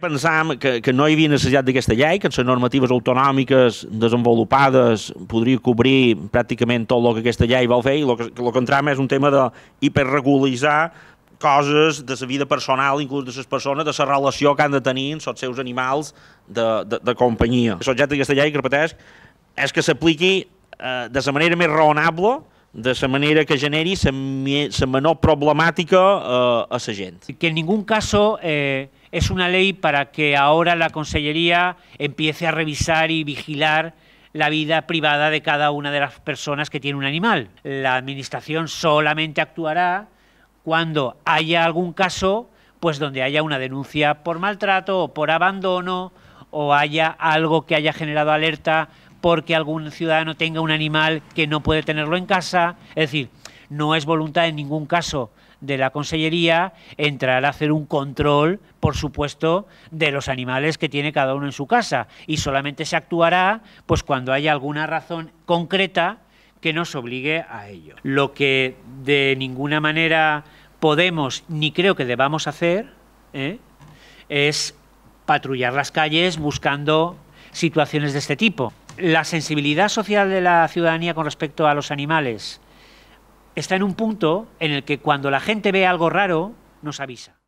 Pensam que, que no hi havia necessitat d'aquesta llei, que les normatives autonòmiques desenvolupades podria cobrir pràcticament tot el que aquesta llei vol fer i el que, el que entram és un tema hiperregulitzar coses de la vida personal, inclús de les persones, de la relació que han de tenir amb els seus animals de, de, de companyia. L'objecte d'aquesta llei, que repeteix, és que s'apliqui eh, de la manera més raonable, de la manera que generi la menor problemàtica eh, a la gent. Que en ningú cas eh, es una ley para que ahora la Consellería empiece a revisar y vigilar la vida privada de cada una de las personas que tiene un animal. La Administración solamente actuará cuando haya algún caso, pues donde haya una denuncia por maltrato o por abandono o haya algo que haya generado alerta porque algún ciudadano tenga un animal que no puede tenerlo en casa. Es decir, no es voluntad en ningún caso de la Consellería entrar a hacer un control, por supuesto, de los animales que tiene cada uno en su casa y solamente se actuará pues cuando haya alguna razón concreta que nos obligue a ello. Lo que de ninguna manera podemos ni creo que debamos hacer ¿eh? es patrullar las calles buscando situaciones de este tipo. La sensibilidad social de la ciudadanía con respecto a los animales está en un punto en el que cuando la gente ve algo raro, nos avisa.